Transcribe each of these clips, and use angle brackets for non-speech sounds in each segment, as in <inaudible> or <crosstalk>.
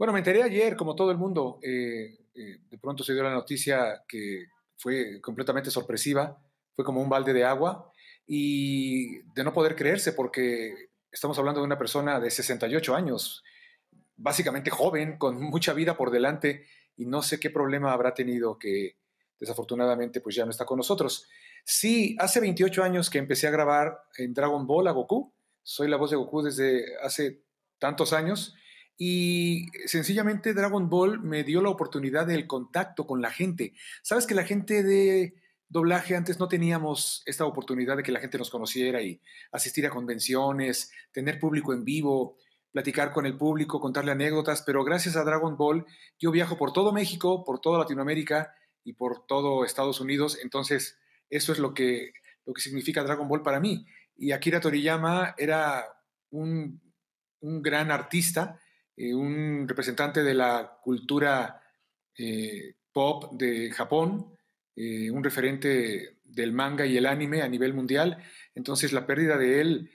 Bueno, me enteré ayer, como todo el mundo, eh, eh, de pronto se dio la noticia que fue completamente sorpresiva, fue como un balde de agua y de no poder creerse porque estamos hablando de una persona de 68 años, básicamente joven, con mucha vida por delante y no sé qué problema habrá tenido que desafortunadamente pues ya no está con nosotros. Sí, hace 28 años que empecé a grabar en Dragon Ball a Goku, soy la voz de Goku desde hace tantos años y sencillamente Dragon Ball me dio la oportunidad del contacto con la gente. Sabes que la gente de doblaje antes no teníamos esta oportunidad de que la gente nos conociera y asistir a convenciones, tener público en vivo, platicar con el público, contarle anécdotas, pero gracias a Dragon Ball yo viajo por todo México, por toda Latinoamérica y por todo Estados Unidos, entonces eso es lo que, lo que significa Dragon Ball para mí. Y Akira Toriyama era un, un gran artista eh, un representante de la cultura eh, pop de Japón, eh, un referente del manga y el anime a nivel mundial. Entonces la pérdida de él,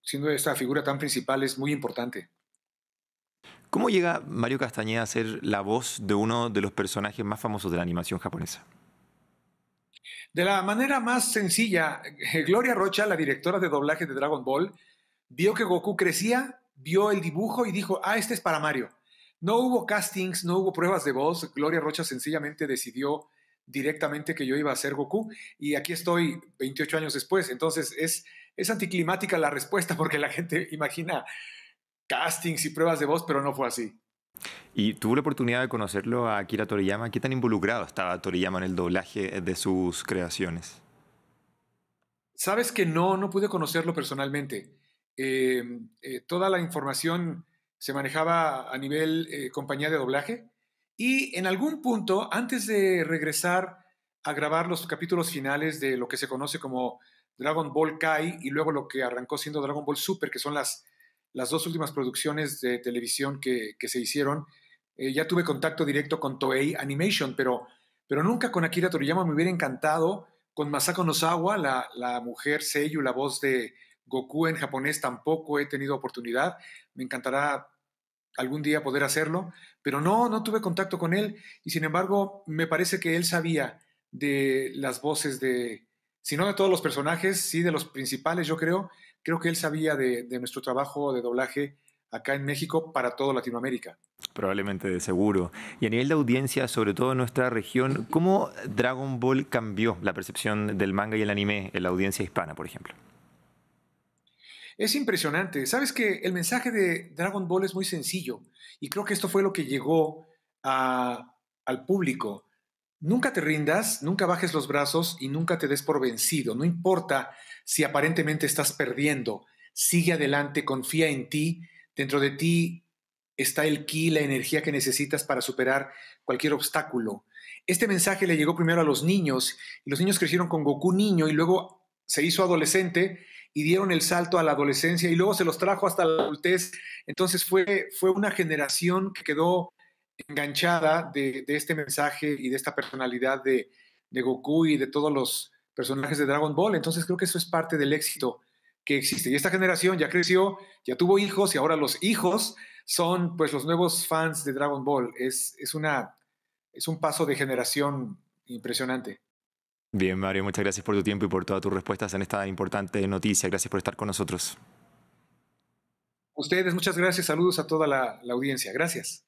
siendo esta figura tan principal, es muy importante. ¿Cómo llega Mario Castañeda a ser la voz de uno de los personajes más famosos de la animación japonesa? De la manera más sencilla, <laughs> Gloria Rocha, la directora de doblaje de Dragon Ball, vio que Goku crecía vio el dibujo y dijo, ah, este es para Mario. No hubo castings, no hubo pruebas de voz. Gloria Rocha sencillamente decidió directamente que yo iba a ser Goku y aquí estoy 28 años después. Entonces es, es anticlimática la respuesta porque la gente imagina castings y pruebas de voz, pero no fue así. Y tuvo la oportunidad de conocerlo a Akira Toriyama. ¿Qué tan involucrado estaba Toriyama en el doblaje de sus creaciones? Sabes que no, no pude conocerlo personalmente. Em, eh, toda la información se manejaba a nivel eh, compañía de doblaje y en algún punto, antes de regresar a grabar los capítulos finales de lo que se conoce como Dragon Ball Kai y luego lo que arrancó siendo Dragon Ball Super, que son las, las dos últimas producciones de televisión que, se hicieron, eh, ya tuve contacto directo con Toei Animation, pero, pero nunca con Akira Toriyama, me hubiera encantado con Masako Nozawa, la, la mujer sello la voz de Goku en japonés tampoco he tenido oportunidad. Me encantará algún día poder hacerlo, pero no, no tuve contacto con él y sin embargo me parece que él sabía de las voces de, si no de todos los personajes, sí de los principales, yo creo, creo que él sabía de, nuestro trabajo de doblaje acá en México para toda Latinoamérica. Probablemente de seguro. Y a nivel de audiencia, sobre todo en nuestra región, ¿cómo Dragon Ball cambió la percepción del manga y el anime en la audiencia hispana, por ejemplo? Es impresionante. Sabes que el mensaje de Dragon Ball es muy sencillo y creo que esto fue lo que llegó al público. Nunca te rindas, nunca bajes los brazos y nunca te des por vencido. No importa si aparentemente estás perdiendo. Sigue adelante, confía en ti. Dentro de ti está el ki, la energía que necesitas para superar cualquier obstáculo. Este mensaje le llegó primero a los niños y los niños crecieron con Goku niño y luego se hizo adolescente y dieron el salto a la adolescencia y luego se los trajo hasta la adultez. Entonces fue, fue una generación que quedó enganchada de, este mensaje y de esta personalidad de, de Goku y de todos los personajes de Dragon Ball. Entonces creo que eso es parte del éxito que existe. Y esta generación ya creció, ya tuvo hijos y ahora los hijos son pues los nuevos fans de Dragon Ball. Es, es, una, es un paso de generación impresionante. Bien, Mario, muchas gracias por tu tiempo y por todas tus respuestas en esta importante noticia. Gracias por estar con nosotros. Ustedes, muchas gracias. Saludos a toda la, la audiencia. Gracias.